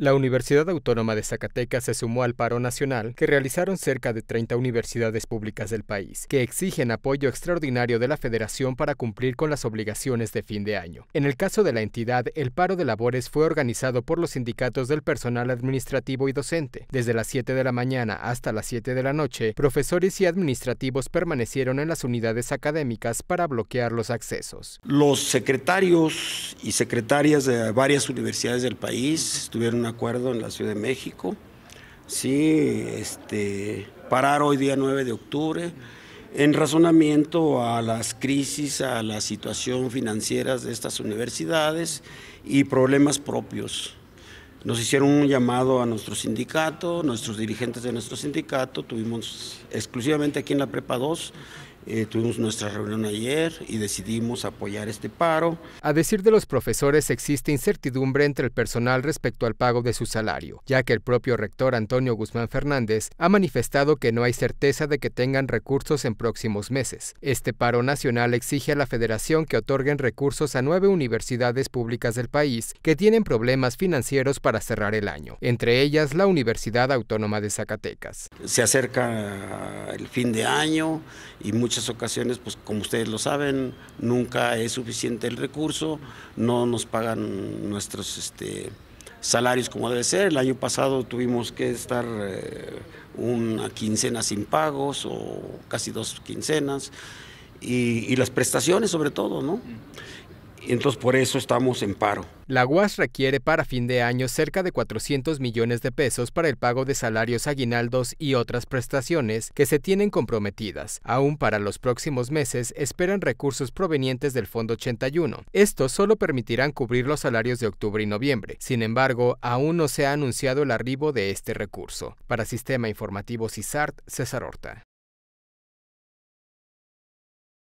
La Universidad Autónoma de Zacatecas se sumó al paro nacional que realizaron cerca de 30 universidades públicas del país, que exigen apoyo extraordinario de la federación para cumplir con las obligaciones de fin de año. En el caso de la entidad, el paro de labores fue organizado por los sindicatos del personal administrativo y docente. Desde las 7 de la mañana hasta las 7 de la noche, profesores y administrativos permanecieron en las unidades académicas para bloquear los accesos. Los secretarios y secretarias de varias universidades del país estuvieron acuerdo en la Ciudad de México. Sí, este, parar hoy día 9 de octubre en razonamiento a las crisis, a la situación financiera de estas universidades y problemas propios. Nos hicieron un llamado a nuestro sindicato, nuestros dirigentes de nuestro sindicato, tuvimos exclusivamente aquí en la Prepa 2 eh, tuvimos nuestra reunión ayer y decidimos apoyar este paro. A decir de los profesores, existe incertidumbre entre el personal respecto al pago de su salario, ya que el propio rector Antonio Guzmán Fernández ha manifestado que no hay certeza de que tengan recursos en próximos meses. Este paro nacional exige a la federación que otorguen recursos a nueve universidades públicas del país que tienen problemas financieros para cerrar el año, entre ellas la Universidad Autónoma de Zacatecas. Se acerca el fin de año y muchos muchas ocasiones, pues como ustedes lo saben, nunca es suficiente el recurso, no nos pagan nuestros este, salarios como debe ser. El año pasado tuvimos que estar eh, una quincena sin pagos o casi dos quincenas y, y las prestaciones sobre todo, ¿no? Entonces por eso estamos en paro. La UAS requiere para fin de año cerca de 400 millones de pesos para el pago de salarios, aguinaldos y otras prestaciones que se tienen comprometidas. Aún para los próximos meses esperan recursos provenientes del Fondo 81. Estos solo permitirán cubrir los salarios de octubre y noviembre. Sin embargo, aún no se ha anunciado el arribo de este recurso. Para Sistema Informativo CISART, César Horta.